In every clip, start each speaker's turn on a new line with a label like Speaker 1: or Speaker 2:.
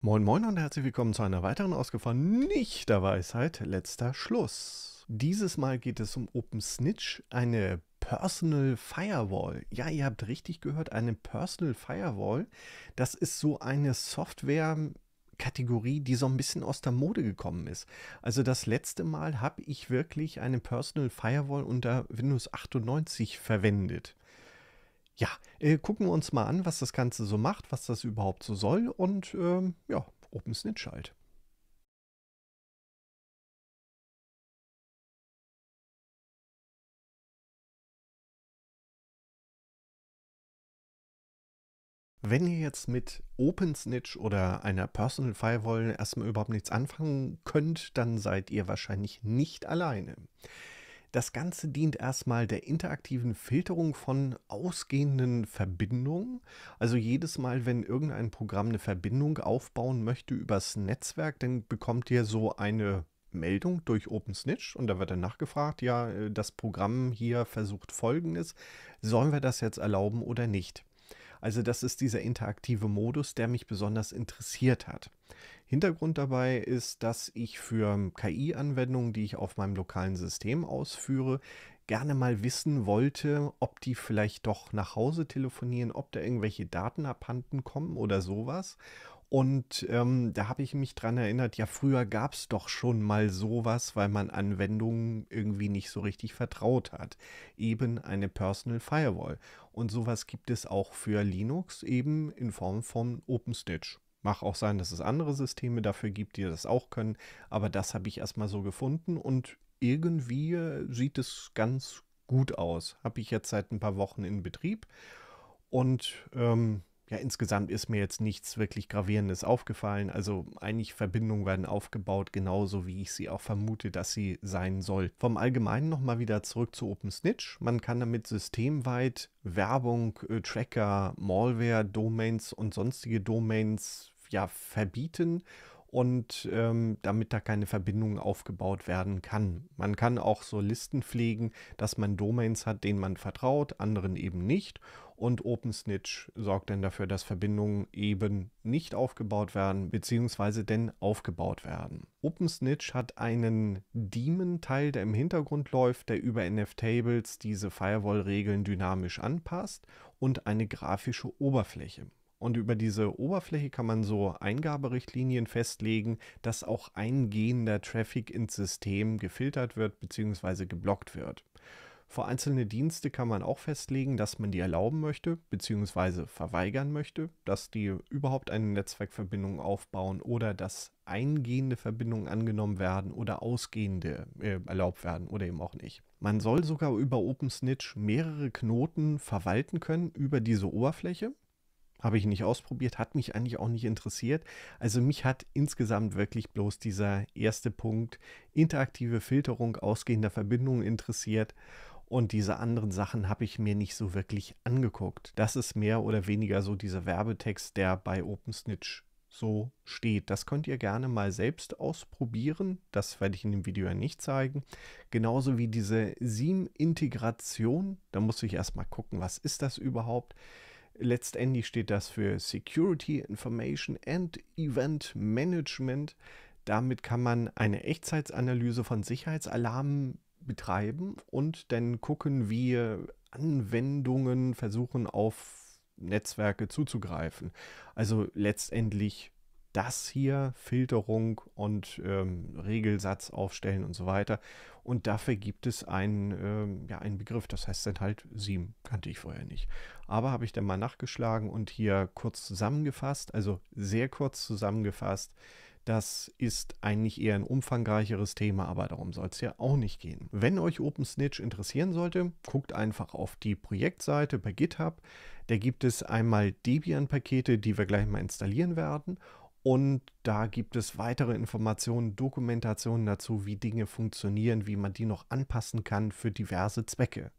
Speaker 1: Moin moin und herzlich willkommen zu einer weiteren Ausgabe nicht der Weisheit, letzter Schluss. Dieses Mal geht es um OpenSnitch, eine Personal Firewall. Ja, ihr habt richtig gehört, eine Personal Firewall. Das ist so eine Software, Kategorie, die so ein bisschen aus der Mode gekommen ist. Also das letzte Mal habe ich wirklich eine Personal Firewall unter Windows 98 verwendet ja, äh, gucken wir uns mal an, was das Ganze so macht, was das überhaupt so soll und ähm, ja, OpenSnitch halt. Wenn ihr jetzt mit OpenSnitch oder einer Personal Firewall erstmal überhaupt nichts anfangen könnt, dann seid ihr wahrscheinlich nicht alleine. Das Ganze dient erstmal der interaktiven Filterung von ausgehenden Verbindungen. Also jedes Mal, wenn irgendein Programm eine Verbindung aufbauen möchte übers Netzwerk, dann bekommt ihr so eine Meldung durch OpenSnitch und da wird dann nachgefragt, ja, äh, das Programm hier versucht folgendes, sollen wir das jetzt erlauben oder nicht? Also das ist dieser interaktive Modus, der mich besonders interessiert hat. Hintergrund dabei ist, dass ich für KI-Anwendungen, die ich auf meinem lokalen System ausführe, gerne mal wissen wollte, ob die vielleicht doch nach Hause telefonieren, ob da irgendwelche Daten abhanden kommen oder sowas. Und ähm, da habe ich mich dran erinnert, ja, früher gab es doch schon mal sowas, weil man Anwendungen irgendwie nicht so richtig vertraut hat. Eben eine Personal Firewall. Und sowas gibt es auch für Linux eben in Form von OpenStitch. Mach auch sein, dass es andere Systeme dafür gibt, die das auch können, aber das habe ich erstmal so gefunden und irgendwie sieht es ganz gut aus. Habe ich jetzt seit ein paar Wochen in Betrieb und ähm, ja, insgesamt ist mir jetzt nichts wirklich Gravierendes aufgefallen. Also eigentlich Verbindungen werden aufgebaut, genauso wie ich sie auch vermute, dass sie sein soll. Vom Allgemeinen nochmal wieder zurück zu OpenSnitch. Man kann damit systemweit Werbung, äh, Tracker, Malware, Domains und sonstige Domains ja, verbieten und ähm, damit da keine Verbindung aufgebaut werden kann. Man kann auch so Listen pflegen, dass man Domains hat, denen man vertraut, anderen eben nicht. Und OpenSnitch sorgt dann dafür, dass Verbindungen eben nicht aufgebaut werden, beziehungsweise denn aufgebaut werden. OpenSnitch hat einen Daemon-Teil, der im Hintergrund läuft, der über NF-Tables diese Firewall-Regeln dynamisch anpasst und eine grafische Oberfläche. Und über diese Oberfläche kann man so Eingaberichtlinien festlegen, dass auch eingehender Traffic ins System gefiltert wird bzw. geblockt wird. Für einzelne Dienste kann man auch festlegen, dass man die erlauben möchte bzw. verweigern möchte, dass die überhaupt eine Netzwerkverbindung aufbauen oder dass eingehende Verbindungen angenommen werden oder ausgehende äh, erlaubt werden oder eben auch nicht. Man soll sogar über OpenSnitch mehrere Knoten verwalten können über diese Oberfläche. Habe ich nicht ausprobiert, hat mich eigentlich auch nicht interessiert. Also mich hat insgesamt wirklich bloß dieser erste Punkt interaktive Filterung ausgehender Verbindungen interessiert und diese anderen Sachen habe ich mir nicht so wirklich angeguckt. Das ist mehr oder weniger so dieser Werbetext, der bei OpenSnitch so steht. Das könnt ihr gerne mal selbst ausprobieren. Das werde ich in dem Video ja nicht zeigen. Genauso wie diese SIEM-Integration. Da muss ich erstmal gucken, was ist das überhaupt? Letztendlich steht das für Security Information and Event Management. Damit kann man eine Echtzeitsanalyse von Sicherheitsalarmen betreiben und dann gucken, wie Anwendungen versuchen auf Netzwerke zuzugreifen. Also letztendlich das hier, Filterung und ähm, Regelsatz aufstellen und so weiter. Und dafür gibt es einen, ähm, ja, einen Begriff, das heißt dann halt Siem, kannte ich vorher nicht. Aber habe ich dann mal nachgeschlagen und hier kurz zusammengefasst, also sehr kurz zusammengefasst, das ist eigentlich eher ein umfangreicheres Thema, aber darum soll es ja auch nicht gehen. Wenn euch OpenSnitch interessieren sollte, guckt einfach auf die Projektseite bei GitHub. Da gibt es einmal Debian-Pakete, die wir gleich mal installieren werden und da gibt es weitere Informationen, Dokumentationen dazu, wie Dinge funktionieren, wie man die noch anpassen kann für diverse Zwecke.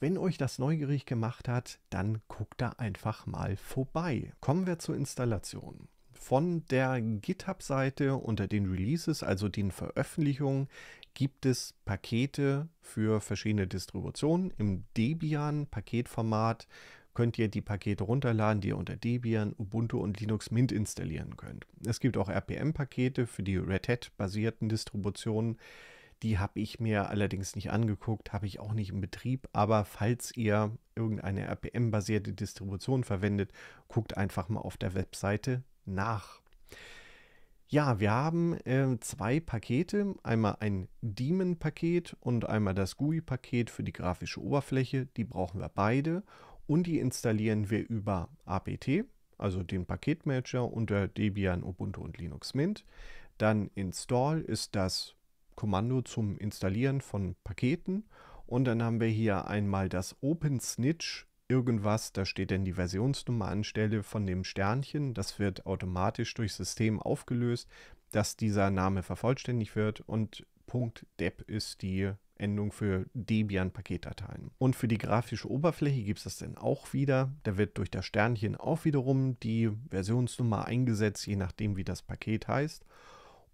Speaker 1: Wenn euch das neugierig gemacht hat, dann guckt da einfach mal vorbei. Kommen wir zur Installation. Von der GitHub-Seite unter den Releases, also den Veröffentlichungen, gibt es Pakete für verschiedene Distributionen im Debian-Paketformat könnt ihr die Pakete runterladen, die ihr unter Debian, Ubuntu und Linux Mint installieren könnt. Es gibt auch RPM-Pakete für die Red Hat-basierten Distributionen. Die habe ich mir allerdings nicht angeguckt, habe ich auch nicht im Betrieb. Aber falls ihr irgendeine RPM-basierte Distribution verwendet, guckt einfach mal auf der Webseite nach. Ja, wir haben äh, zwei Pakete, einmal ein Daemon-Paket und einmal das GUI-Paket für die grafische Oberfläche. Die brauchen wir beide und die installieren wir über apt, also den Paketmanager unter Debian, Ubuntu und Linux Mint. Dann install ist das Kommando zum Installieren von Paketen und dann haben wir hier einmal das OpenSnitch irgendwas, da steht dann die Versionsnummer anstelle von dem Sternchen, das wird automatisch durch System aufgelöst, dass dieser Name vervollständigt wird und .deb ist die Endung für Debian-Paketdateien. Und für die grafische Oberfläche gibt es das dann auch wieder. Da wird durch das Sternchen auch wiederum die Versionsnummer eingesetzt, je nachdem wie das Paket heißt.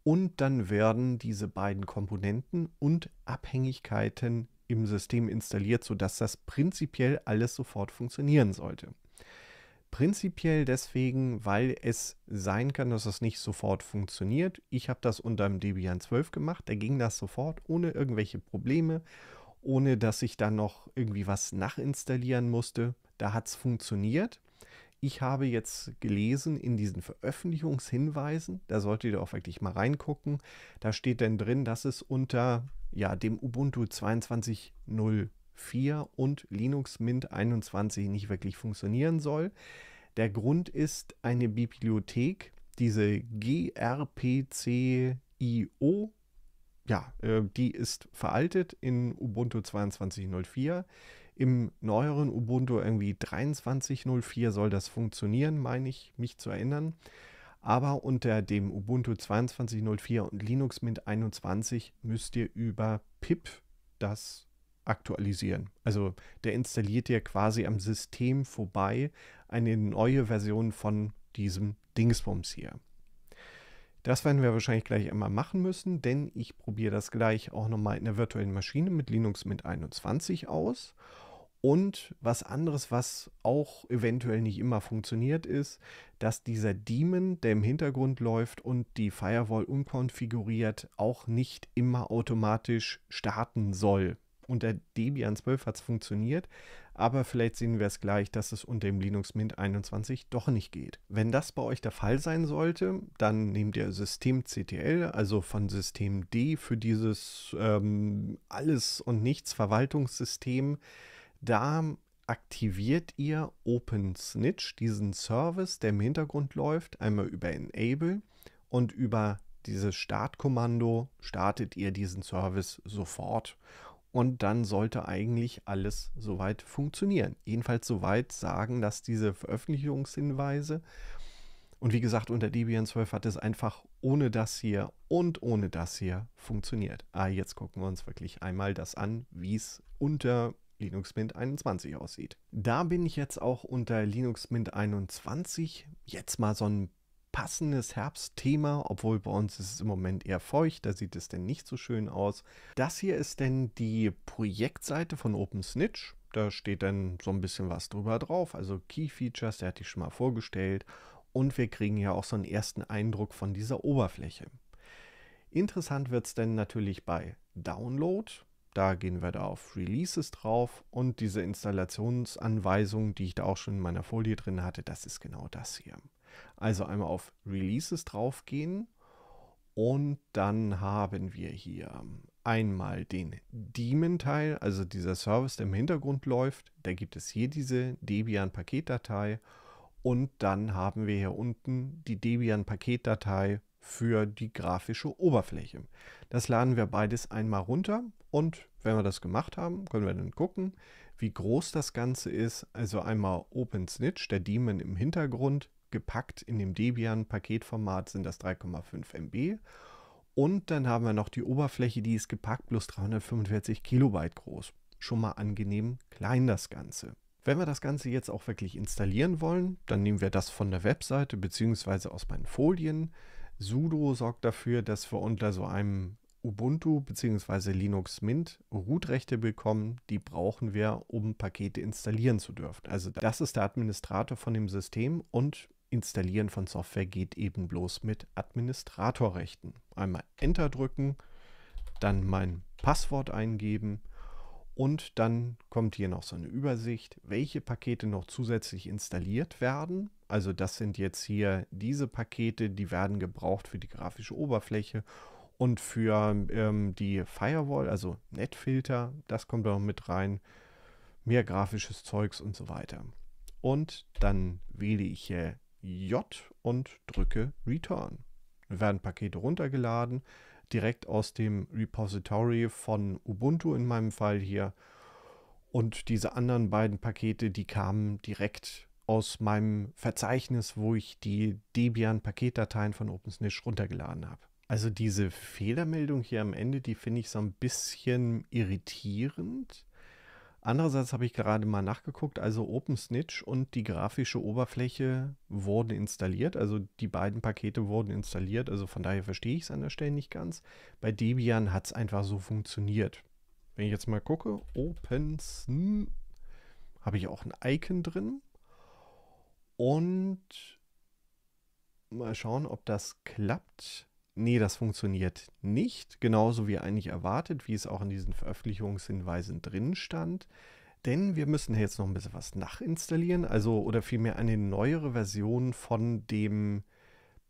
Speaker 1: Und dann werden diese beiden Komponenten und Abhängigkeiten im System installiert, sodass das prinzipiell alles sofort funktionieren sollte. Prinzipiell deswegen, weil es sein kann, dass das nicht sofort funktioniert. Ich habe das unter dem Debian 12 gemacht, da ging das sofort ohne irgendwelche Probleme, ohne dass ich dann noch irgendwie was nachinstallieren musste. Da hat es funktioniert. Ich habe jetzt gelesen in diesen Veröffentlichungshinweisen, da solltet ihr auch wirklich mal reingucken, da steht dann drin, dass es unter ja, dem Ubuntu 22.0 4 und Linux Mint 21 nicht wirklich funktionieren soll. Der Grund ist eine Bibliothek, diese grpcio, ja, äh, die ist veraltet in Ubuntu 22.04. Im neueren Ubuntu irgendwie 23.04 soll das funktionieren, meine ich, mich zu erinnern. Aber unter dem Ubuntu 22.04 und Linux Mint 21 müsst ihr über pip das aktualisieren. Also der installiert dir quasi am System vorbei eine neue Version von diesem Dingsbums hier. Das werden wir wahrscheinlich gleich einmal machen müssen, denn ich probiere das gleich auch nochmal in der virtuellen Maschine mit Linux Mint 21 aus. Und was anderes, was auch eventuell nicht immer funktioniert, ist, dass dieser Daemon, der im Hintergrund läuft und die Firewall unkonfiguriert, auch nicht immer automatisch starten soll, unter Debian 12 hat es funktioniert, aber vielleicht sehen wir es gleich, dass es unter dem Linux Mint 21 doch nicht geht. Wenn das bei euch der Fall sein sollte, dann nehmt ihr Systemctl, also von System D für dieses ähm, Alles- und Nichts-Verwaltungssystem. Da aktiviert ihr OpenSnitch, diesen Service, der im Hintergrund läuft, einmal über Enable und über dieses Startkommando startet ihr diesen Service sofort und dann sollte eigentlich alles soweit funktionieren. Jedenfalls soweit sagen, dass diese Veröffentlichungshinweise, und wie gesagt, unter Debian 12 hat es einfach ohne das hier und ohne das hier funktioniert. Ah, jetzt gucken wir uns wirklich einmal das an, wie es unter Linux Mint 21 aussieht. Da bin ich jetzt auch unter Linux Mint 21 jetzt mal so ein passendes Herbstthema, obwohl bei uns ist es im Moment eher feucht, da sieht es denn nicht so schön aus. Das hier ist denn die Projektseite von OpenSnitch. Da steht dann so ein bisschen was drüber drauf, also Key Features, der hatte ich schon mal vorgestellt. Und wir kriegen ja auch so einen ersten Eindruck von dieser Oberfläche. Interessant wird es dann natürlich bei Download. Da gehen wir da auf Releases drauf und diese Installationsanweisung, die ich da auch schon in meiner Folie drin hatte, das ist genau das hier. Also einmal auf Releases draufgehen und dann haben wir hier einmal den Daemon-Teil, also dieser Service, der im Hintergrund läuft. Da gibt es hier diese Debian-Paketdatei und dann haben wir hier unten die Debian-Paketdatei für die grafische Oberfläche. Das laden wir beides einmal runter und wenn wir das gemacht haben, können wir dann gucken, wie groß das Ganze ist. Also einmal OpenSnitch, der Daemon im Hintergrund, gepackt in dem Debian-Paketformat sind das 3,5 MB. Und dann haben wir noch die Oberfläche, die ist gepackt, plus 345 Kilobyte groß. Schon mal angenehm klein das Ganze. Wenn wir das Ganze jetzt auch wirklich installieren wollen, dann nehmen wir das von der Webseite bzw. aus meinen Folien. Sudo sorgt dafür, dass wir unter so einem Ubuntu bzw. Linux Mint root bekommen. Die brauchen wir, um Pakete installieren zu dürfen. Also das ist der Administrator von dem System und Installieren von Software geht eben bloß mit Administratorrechten. Einmal Enter drücken, dann mein Passwort eingeben und dann kommt hier noch so eine Übersicht, welche Pakete noch zusätzlich installiert werden. Also das sind jetzt hier diese Pakete, die werden gebraucht für die grafische Oberfläche und für ähm, die Firewall, also Netfilter. Das kommt auch mit rein. Mehr grafisches Zeugs und so weiter. Und dann wähle ich hier J und drücke Return. Dann werden Pakete runtergeladen, direkt aus dem Repository von Ubuntu in meinem Fall hier. Und diese anderen beiden Pakete, die kamen direkt aus meinem Verzeichnis, wo ich die Debian-Paketdateien von OpenSnitch runtergeladen habe. Also diese Fehlermeldung hier am Ende, die finde ich so ein bisschen irritierend. Andererseits habe ich gerade mal nachgeguckt, also OpenSnitch und die grafische Oberfläche wurden installiert, also die beiden Pakete wurden installiert, also von daher verstehe ich es an der Stelle nicht ganz. Bei Debian hat es einfach so funktioniert. Wenn ich jetzt mal gucke, OpenSn, habe ich auch ein Icon drin und mal schauen, ob das klappt nee, das funktioniert nicht, genauso wie eigentlich erwartet, wie es auch in diesen Veröffentlichungshinweisen drin stand. Denn wir müssen jetzt noch ein bisschen was nachinstallieren, also oder vielmehr eine neuere Version von dem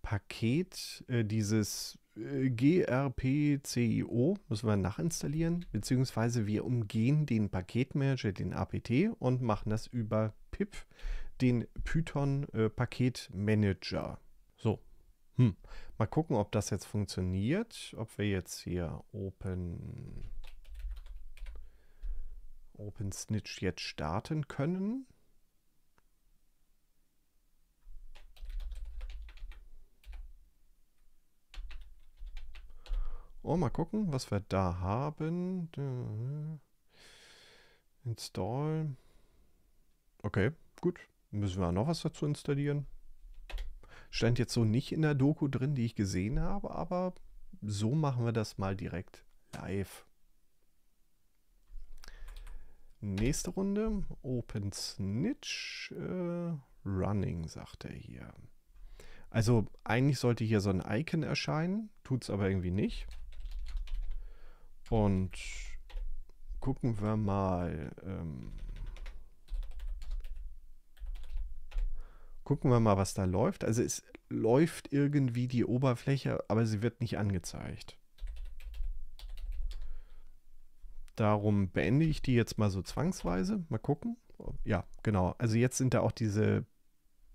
Speaker 1: Paket äh, dieses äh, GRPCIO müssen wir nachinstallieren, beziehungsweise wir umgehen den Paketmanager, den APT, und machen das über PIP, den Python äh, Paketmanager. So. Hm. Mal gucken, ob das jetzt funktioniert. Ob wir jetzt hier Open, Open Snitch jetzt starten können. Oh, mal gucken, was wir da haben. Install. Okay, gut. Müssen wir noch was dazu installieren? Stand jetzt so nicht in der Doku drin, die ich gesehen habe, aber so machen wir das mal direkt live. Nächste Runde, Open Snitch, äh, Running, sagt er hier. Also eigentlich sollte hier so ein Icon erscheinen, tut es aber irgendwie nicht. Und gucken wir mal. Ähm, Gucken wir mal, was da läuft. Also es läuft irgendwie die Oberfläche, aber sie wird nicht angezeigt. Darum beende ich die jetzt mal so zwangsweise. Mal gucken. Ja, genau. Also jetzt sind da auch diese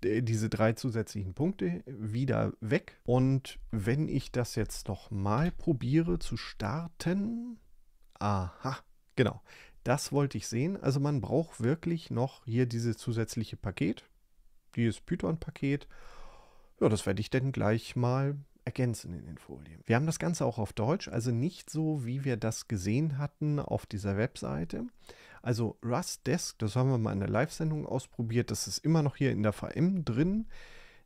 Speaker 1: äh, diese drei zusätzlichen Punkte wieder weg. Und wenn ich das jetzt nochmal probiere zu starten, aha, genau, das wollte ich sehen. Also man braucht wirklich noch hier dieses zusätzliche Paket dieses Python-Paket. Ja, das werde ich dann gleich mal ergänzen in den Folien. Wir haben das Ganze auch auf Deutsch, also nicht so, wie wir das gesehen hatten auf dieser Webseite. Also Rust Desk, das haben wir mal in der Live-Sendung ausprobiert, das ist immer noch hier in der VM drin.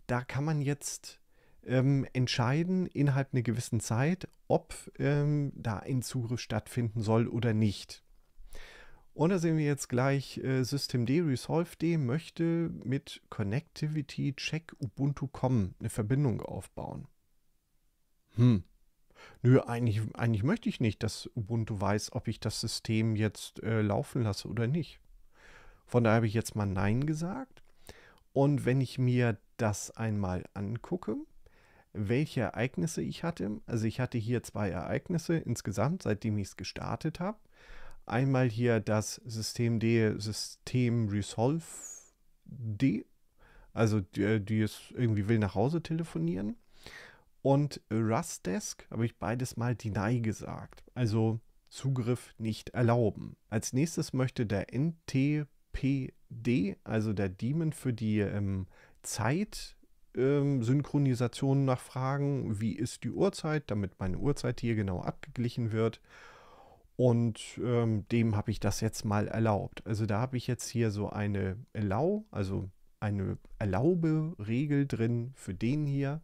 Speaker 1: Da kann man jetzt ähm, entscheiden innerhalb einer gewissen Zeit, ob ähm, da ein Zugriff stattfinden soll oder nicht. Und da sehen wir jetzt gleich äh, Systemd Resolved möchte mit Connectivity Check Ubuntu.com eine Verbindung aufbauen. Hm. Nö, eigentlich, eigentlich möchte ich nicht, dass Ubuntu weiß, ob ich das System jetzt äh, laufen lasse oder nicht. Von daher habe ich jetzt mal Nein gesagt. Und wenn ich mir das einmal angucke, welche Ereignisse ich hatte, also ich hatte hier zwei Ereignisse insgesamt, seitdem ich es gestartet habe. Einmal hier das System D, System Resolve D, also die, die es irgendwie will nach Hause telefonieren. Und Rust Desk habe ich beides mal Deny gesagt, also Zugriff nicht erlauben. Als nächstes möchte der NTPD, also der Daemon für die ähm, Zeit, ähm, Synchronisationen nachfragen, wie ist die Uhrzeit, damit meine Uhrzeit hier genau abgeglichen wird. Und ähm, dem habe ich das jetzt mal erlaubt. Also da habe ich jetzt hier so eine Allow, also eine Erlaube-Regel drin für den hier.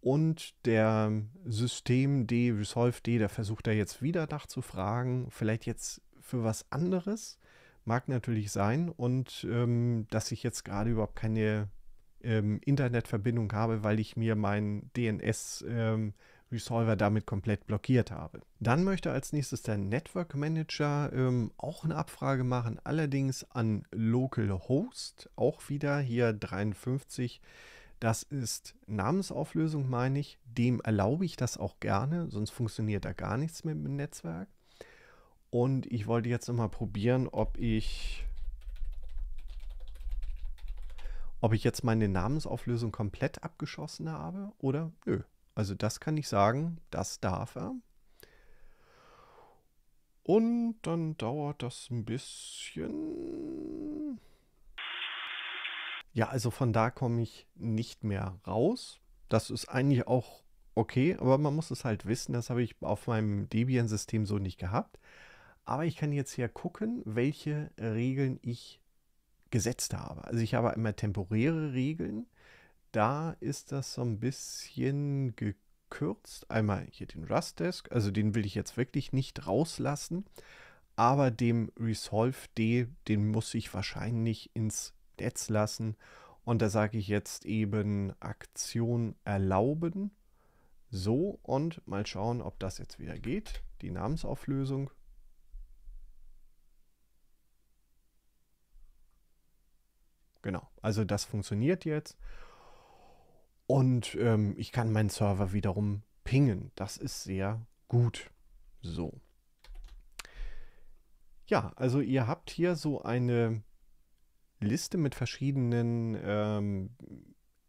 Speaker 1: Und der System D, Resolve D, da versucht er jetzt wieder nachzufragen, vielleicht jetzt für was anderes. Mag natürlich sein. Und ähm, dass ich jetzt gerade überhaupt keine ähm, Internetverbindung habe, weil ich mir mein DNS ähm, Resolver damit komplett blockiert habe. Dann möchte als nächstes der Network Manager ähm, auch eine Abfrage machen, allerdings an localhost, auch wieder hier 53. Das ist Namensauflösung, meine ich. Dem erlaube ich das auch gerne, sonst funktioniert da gar nichts mit dem Netzwerk. Und ich wollte jetzt nochmal probieren, ob ich ob ich jetzt meine Namensauflösung komplett abgeschossen habe oder nö, also das kann ich sagen, das darf er. Und dann dauert das ein bisschen. Ja, also von da komme ich nicht mehr raus. Das ist eigentlich auch okay, aber man muss es halt wissen. Das habe ich auf meinem Debian-System so nicht gehabt. Aber ich kann jetzt hier gucken, welche Regeln ich gesetzt habe. Also ich habe immer temporäre Regeln da ist das so ein bisschen gekürzt. Einmal hier den Rust Desk, also den will ich jetzt wirklich nicht rauslassen, aber dem Resolve D, den muss ich wahrscheinlich ins Netz lassen. Und da sage ich jetzt eben Aktion erlauben. So und mal schauen, ob das jetzt wieder geht. Die Namensauflösung. Genau, also das funktioniert jetzt. Und ähm, ich kann meinen Server wiederum pingen. Das ist sehr gut. So. Ja, also ihr habt hier so eine Liste mit verschiedenen ähm,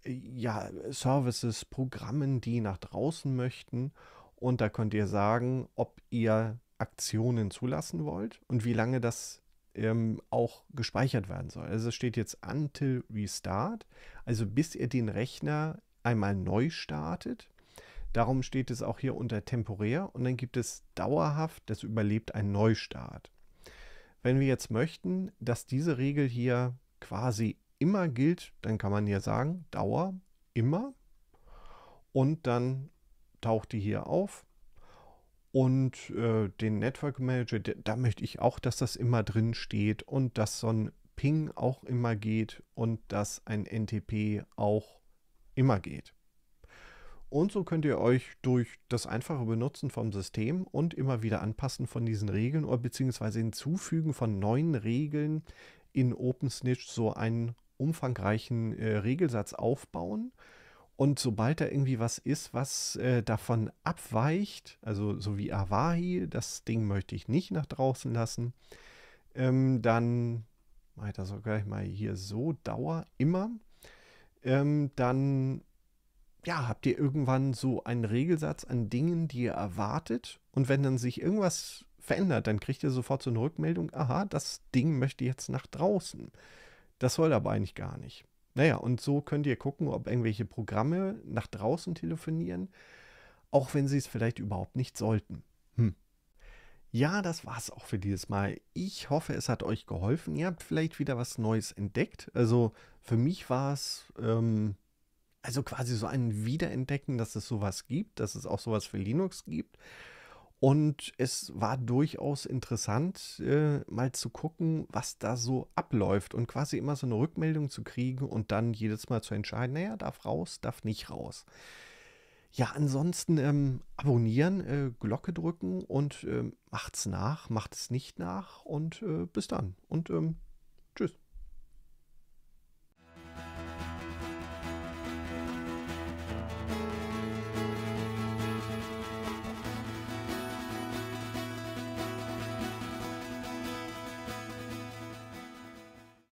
Speaker 1: ja, Services, Programmen, die nach draußen möchten. Und da könnt ihr sagen, ob ihr Aktionen zulassen wollt und wie lange das ähm, auch gespeichert werden soll. Also es steht jetzt until restart, also bis ihr den Rechner einmal neu startet. Darum steht es auch hier unter temporär und dann gibt es dauerhaft, das überlebt ein Neustart. Wenn wir jetzt möchten, dass diese Regel hier quasi immer gilt, dann kann man hier sagen, Dauer immer und dann taucht die hier auf und äh, den Network Manager, da möchte ich auch, dass das immer drin steht und dass so ein Ping auch immer geht und dass ein NTP auch immer geht. Und so könnt ihr euch durch das einfache Benutzen vom System und immer wieder anpassen von diesen Regeln oder beziehungsweise hinzufügen von neuen Regeln in OpenSnitch so einen umfangreichen äh, Regelsatz aufbauen. Und sobald da irgendwie was ist, was äh, davon abweicht, also so wie Awahi, das Ding möchte ich nicht nach draußen lassen, ähm, dann mache ich das auch gleich mal hier so, Dauer immer ähm, dann ja, habt ihr irgendwann so einen Regelsatz an Dingen, die ihr erwartet. Und wenn dann sich irgendwas verändert, dann kriegt ihr sofort so eine Rückmeldung, aha, das Ding möchte jetzt nach draußen. Das soll aber eigentlich gar nicht. Naja, und so könnt ihr gucken, ob irgendwelche Programme nach draußen telefonieren, auch wenn sie es vielleicht überhaupt nicht sollten. Ja, das war es auch für dieses Mal. Ich hoffe, es hat euch geholfen. Ihr habt vielleicht wieder was Neues entdeckt. Also für mich war es ähm, also quasi so ein Wiederentdecken, dass es sowas gibt, dass es auch sowas für Linux gibt. Und es war durchaus interessant, äh, mal zu gucken, was da so abläuft und quasi immer so eine Rückmeldung zu kriegen und dann jedes Mal zu entscheiden, naja, darf raus, darf nicht raus. Ja, ansonsten ähm, abonnieren, äh, Glocke drücken und ähm, macht's nach, macht es nicht nach und äh, bis dann. Und ähm,